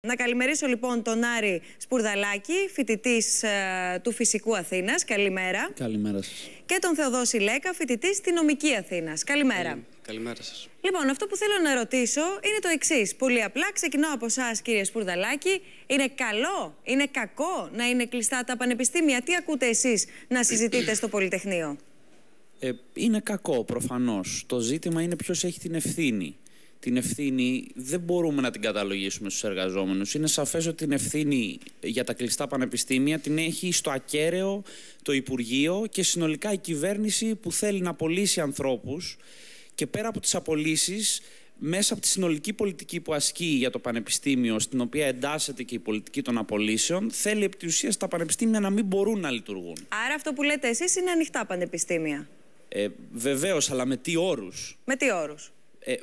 Να καλημερίσω λοιπόν τον Άρη Σπουρδαλάκη, φοιτητής ε, του Φυσικού Αθήνας. Καλημέρα. Καλημέρα σας. Και τον Θεοδόση Λέκα, φοιτητής στη Νομική Αθήνας. Καλημέρα. Ε, καλημέρα σας. Λοιπόν, αυτό που θέλω να ρωτήσω είναι το εξής. Πολύ απλά, ξεκινώ από εσάς, κύριε Σπουρδαλάκη. Είναι καλό, είναι κακό να είναι κλειστά τα πανεπιστήμια. Τι ακούτε εσείς να συζητείτε στο Πολυτεχνείο. Ε, είναι κακό, προφανώς. Το ζήτημα είναι ποιος έχει την ευθύνη την ευθύνη δεν μπορούμε να την καταλογίσουμε στους εργαζόμενους. Είναι σαφές ότι την ευθύνη για τα κλειστά πανεπιστήμια την έχει στο ακέραιο το Υπουργείο και συνολικά η κυβέρνηση που θέλει να απολύσει ανθρώπους και πέρα από τις απολύσεις μέσα από τη συνολική πολιτική που ασκεί για το πανεπιστήμιο, στην οποία εντάσσεται και η πολιτική των απολύσεων, θέλει επί τη ουσία τα πανεπιστήμια να μην μπορούν να λειτουργούν. Άρα αυτό που λέτε εσείς είναι ανοιχτά πανεπιστήμια. Ε, Βεβαίως, αλλά με τι όρους. Με τι όρους. Ε,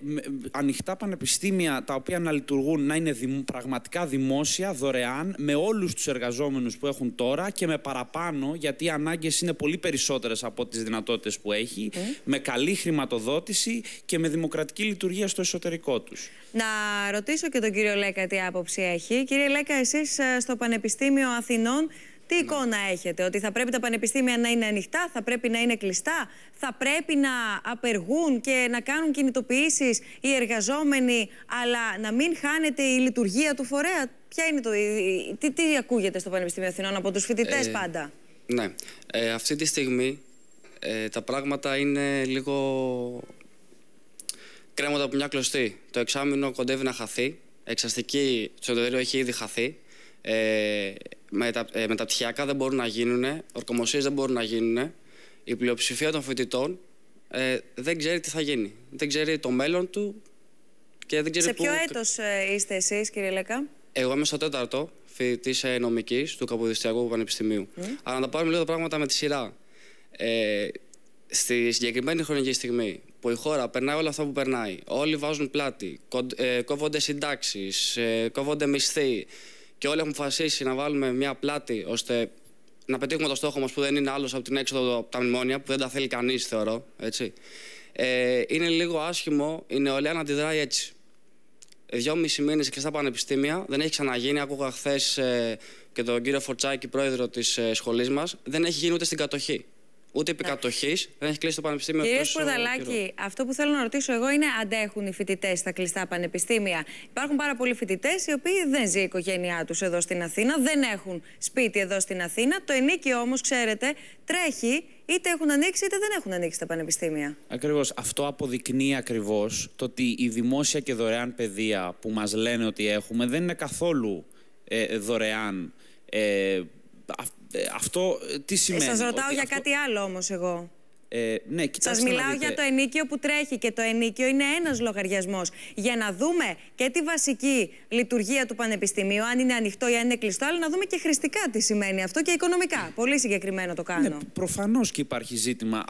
ανοιχτά πανεπιστήμια τα οποία να λειτουργούν να είναι πραγματικά δημόσια, δωρεάν, με όλους τους εργαζόμενους που έχουν τώρα και με παραπάνω, γιατί οι ανάγκες είναι πολύ περισσότερες από τις δυνατότητες που έχει, ε. με καλή χρηματοδότηση και με δημοκρατική λειτουργία στο εσωτερικό τους. Να ρωτήσω και τον κύριο Λέκα τι άποψη έχει. Κύριε Λέκα, εσείς ε, στο Πανεπιστήμιο Αθηνών τι εικόνα έχετε, ότι θα πρέπει τα πανεπιστήμια να είναι ανοιχτά, θα πρέπει να είναι κλειστά, θα πρέπει να απεργούν και να κάνουν κινητοποιήσεις οι εργαζόμενοι, αλλά να μην χάνεται η λειτουργία του φορέα. Ποια είναι το, τι, τι ακούγεται στο Πανεπιστήμιο Αθηνών από τους φοιτητές ε, πάντα. Ναι, ε, αυτή τη στιγμή ε, τα πράγματα είναι λίγο κρέμοντα από μια κλωστή. Το εξάμεινο κοντεύει να χαθεί, εξαστική στο έχει ήδη χαθεί. Ε, με τα ε, μεταπτυχιακά δεν μπορούν να γίνουν, ορκομοσίες δεν μπορούν να γίνουν. Η πλειοψηφία των φοιτητών ε, δεν ξέρει τι θα γίνει. Δεν ξέρει το μέλλον του και δεν ξέρει Σε ποιο που... έτος ε, είστε εσείς, κύριε Λέκα. Εγώ είμαι στο τέταρτο φοιτητής ε, νομικής του Καποδιστριακού Πανεπιστημίου. Αλλά να πάρουμε λίγο τα πράγματα με τη σειρά. Ε, στη συγκεκριμένη χρονική στιγμή που η χώρα περνάει όλα αυτά που περνάει, όλοι βάζουν πλάτη, κόβονται συντάξεις, κόβονται μισθοί, και όλοι έχουμε αποφασίσει να βάλουμε μια πλάτη ώστε να πετύχουμε το στόχο μας που δεν είναι άλλος από την έξοδο από τα μνημόνια, που δεν τα θέλει κανείς θεωρώ, έτσι. Ε, είναι λίγο άσχημο η νεολαία να αντιδράει έτσι. μισή μήνες και στα πανεπιστήμια δεν έχει ξαναγίνει. Άκουγα χθες ε, και τον κύριο Φορτσάκη, πρόεδρο της ε, σχολής μας, δεν έχει γίνει ούτε στην κατοχή ούτε επικατοχή, Δεν έχει κλείσει το πανεπιστήμιο Κύριε Σπουρδαλάκη, αυτό που θέλω να ρωτήσω εγώ είναι αντέχουν οι φοιτητές στα κλειστά πανεπιστήμια. Υπάρχουν πάρα πολλοί φοιτητές οι οποίοι δεν ζει η οικογένειά τους εδώ στην Αθήνα, δεν έχουν σπίτι εδώ στην Αθήνα. Το ενίκιο όμως, ξέρετε, τρέχει είτε έχουν ανοίξει είτε δεν έχουν ανοίξει τα πανεπιστήμια. Ακριβώς. Αυτό αποδεικνύει ακριβώς το ότι η δημόσια και δωρεάν παιδεία που μας λένε ότι έχουμε δεν είναι καθόλου ε, δωρεάν. Ε, ε, αυτό ε, τι ε, σημαίνει. Σα ρωτάω για κάτι άλλο όμως εγώ. Ε, ναι, Σα μιλάω για το ενίκιο που τρέχει και το ενίκιο είναι ένας λογαριασμός. Για να δούμε και τη βασική λειτουργία του Πανεπιστημίου, αν είναι ανοιχτό ή αν είναι κλειστό, αλλά να δούμε και χρηστικά τι σημαίνει αυτό και οικονομικά. Πολύ συγκεκριμένο το κάνω. Ναι, Προφανώς και υπάρχει ζήτημα.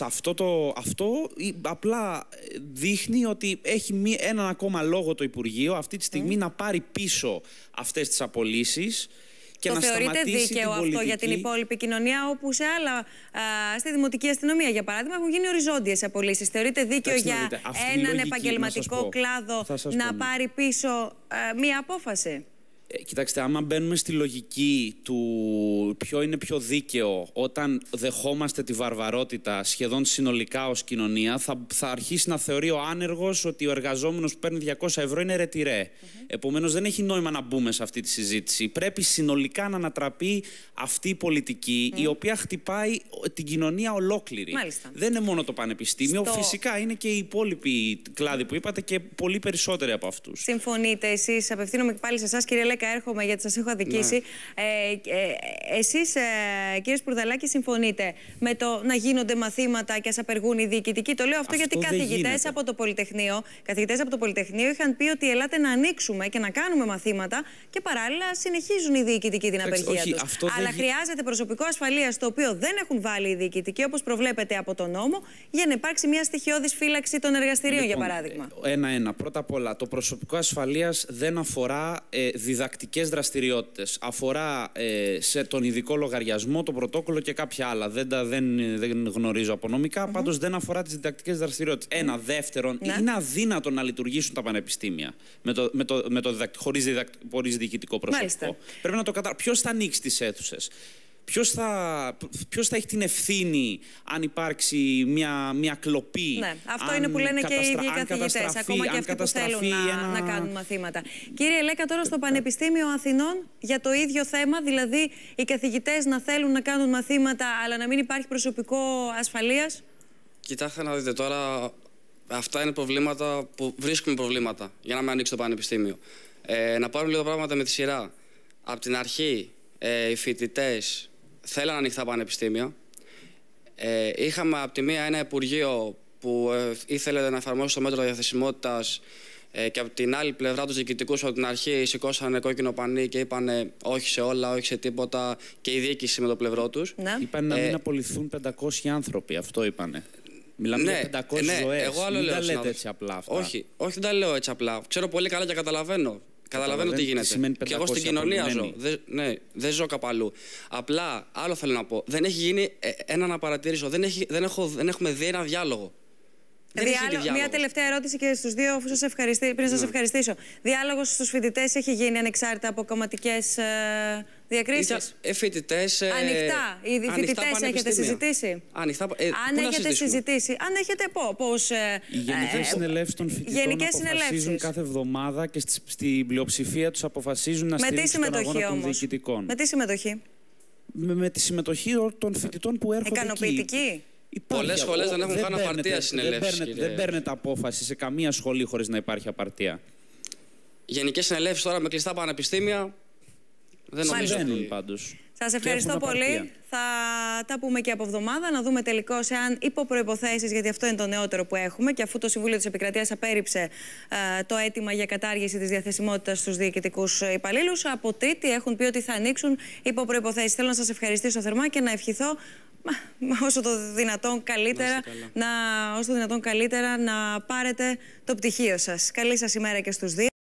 αυτό, το, αυτό απλά δείχνει ότι έχει έναν ακόμα λόγο το Υπουργείο αυτή τη στιγμή να πάρει πίσω αυτές τις απολύσεις το θεωρείτε δίκαιο αυτό για την υπόλοιπη κοινωνία, όπου σε άλλα, στη δημοτική αστυνομία για παράδειγμα, έχουν γίνει οριζόντιες απολύσεις. Θεωρείτε δίκαιο για έναν επαγγελματικό κλάδο να πάρει πίσω μία απόφαση. Ε, κοιτάξτε, άμα μπαίνουμε στη λογική του ποιο είναι πιο δίκαιο όταν δεχόμαστε τη βαρβαρότητα σχεδόν συνολικά ως κοινωνία, θα, θα αρχίσει να θεωρεί ο άνεργος ότι ο εργαζόμενος που παίρνει 200 ευρώ είναι ρετυρέ. Επομένως δεν έχει νόημα να μπούμε σε αυτή τη συζήτηση. Πρέπει συνολικά να ανατραπεί αυτή η πολιτική η οποία χτυπάει την κοινωνία ολόκληρη. Δεν είναι μόνο το πανεπιστήμιο, φυσικά είναι και οι υπόλοιποι κλάδοι που είπατε και πολύ περισσότεροι από αυτούς. Συμφωνείτε εσείς, απευθύνομαι και πάλι σε εσάς, κύριε έρχομαι γιατί σας έχω αδικήσει. Ναι. Ε, ε, Εσείς, ε, κύριε Σπουρδαλάκη, συμφωνείτε με το να γίνονται μαθήματα και ας απεργούν οι διοικητικοί. Το λέω αυτό, γιατί καθηγητέ από το Πολυτεχνείο καθηγητές από το Πολυτεχνείο είχαν πει ότι ελάτε να ανοίξουμε και να κάνουμε μαθήματα και παράλληλα συνεχίζουν οι διοικητικοί την απεργία του. Αλλά χρειάζεται προσωπικό ασφαλείας το οποίο δεν έχουν βάλει οι διοικητικοί, όπως προβλέπετε από τον νόμο, για να υπάρξει μια στοιχειώδης φύλαξη των εργαστηρίων, για λοιπόν, παράδειγμα. Ε, ένα-ένα. Πρώτα απ' όλα, το προσωπικό ασφαλείας δεν αφορά ε, διδακτικές δραστηριότητες. Αφορά ε, σε τον ειδικό λογαριασμό, το πρωτόκολλο και κάποια άλλα. Δεν, τα, δεν, δεν γνωρίζω απονομικά, δεν αφορά τις διδακτικές Ένα. Δεύτερον, ναι. είναι αδύνατο να λειτουργήσουν τα πανεπιστήμια με το, με το, με το χωρίς, διοικητικό προσωπικό. Πρέπει να το κατα... Ποιος θα ανοίξει τις αίθουσες ποιος θα, ποιος θα έχει την ευθύνη αν υπάρξει μια, μια κλοπή. Ναι, αυτό είναι που λένε και οι ίδιοι καθηγητές. ακόμα και αυτοί που θέλουν να, κάνουν μαθήματα. Κύριε Λέκα, τώρα στο Πανεπιστήμιο Αθηνών για το ίδιο θέμα, δηλαδή οι καθηγητές να θέλουν να κάνουν μαθήματα αλλά να μην υπάρχει προσωπικό ασφαλείας. Κοιτάξτε να δείτε τώρα, αυτά είναι προβλήματα που βρίσκουμε προβλήματα για να με ανοίξει το Πανεπιστήμιο. Ε, να πάρουμε λίγο πράγματα με τη σειρά. Από την αρχή, ε, οι φοιτητές Θέλανε ανοιχτά πανεπιστήμια. Ε, είχαμε από τη μία ένα Υπουργείο που ε, ήθελε να εφαρμόσει το μέτρο διαθεσιμότητας ε, και από την άλλη πλευρά τους διοικητικούς από την αρχή σηκώσανε κόκκινο πανί και είπαν όχι σε όλα, όχι σε τίποτα και η διοίκηση με το πλευρό τους. Ναι. Είπαν να ε, μην απολυθούν 500 άνθρωποι, αυτό είπανε. Μιλάμε ναι, για 500 ναι, ζωές. Εγώ άλλο λέω, τα λέτε έτσι απλά αυτά. Όχι, όχι, δεν τα λέω έτσι απλά. Ξέρω πολύ καλά και καταλαβαίνω. Καταλαβαίνω τι γίνεται. Και εγώ στην κοινωνία ζω. Δεν, ναι, δεν ζω κάπου αλλού. Απλά, άλλο θέλω να πω. Δεν έχει γίνει ε, ένα να παρατηρήσω. Δεν, έχει, δεν, έχω, δεν έχουμε δει ένα διάλογο. Δηλαδή, μια τελευταία ερώτηση και στους δύο, αφού σας ευχαριστή... πριν σας ναι. ευχαριστήσω. Διάλογος στους φοιτητές έχει γίνει ανεξάρτητα από κομματικές. Ε, Διακρίσεις. Ε, φοιτητές. Ε, ανοιχτά. Οι φοιτητέ έχετε συζητήσει. Ανοιχτά, ε, αν έχετε συζητήσει. Αν έχετε πώ. Πώς, ε, Οι γενικές ε, συνελεύσεις των φοιτητών γενικές αποφασίζουν κάθε εβδομάδα και στη, στην πλειοψηφία τους αποφασίζουν να στηρίξουν τον αγώνα όμως. των διοικητικών. Με τι συμμετοχή. Με, με τη συμμετοχή των φοιτητών που έρχονται. Ικανοποιητική. Πολλέ σχολές δεν έχουν καν απαρτία συνελεύσει. Δεν παίρνετε απόφαση σε καμία σχολή χωρίς να υπάρχει απαρτία. Γενικές συνελεύσεις τώρα με κλειστά πανεπιστήμια δεν Μάλιστα. νομίζω ότι πάντως. Σας ευχαριστώ πολύ. Θα τα πούμε και από εβδομάδα, να δούμε τελικώς εάν υπό προποθέσει, γιατί αυτό είναι το νεότερο που έχουμε, και αφού το Συμβούλιο της Επικρατείας απέρριψε ε, το αίτημα για κατάργηση της διαθεσιμότητας στους διοικητικούς υπαλλήλους, από Τρίτη έχουν πει ότι θα ανοίξουν υπό προποθέσει. Θέλω να σας ευχαριστήσω θερμά και να ευχηθώ όσο το δυνατόν καλύτερα να, όσο το δυνατόν καλύτερα να πάρετε το πτυχίο σας. Καλή σας ημέρα και στους δύο.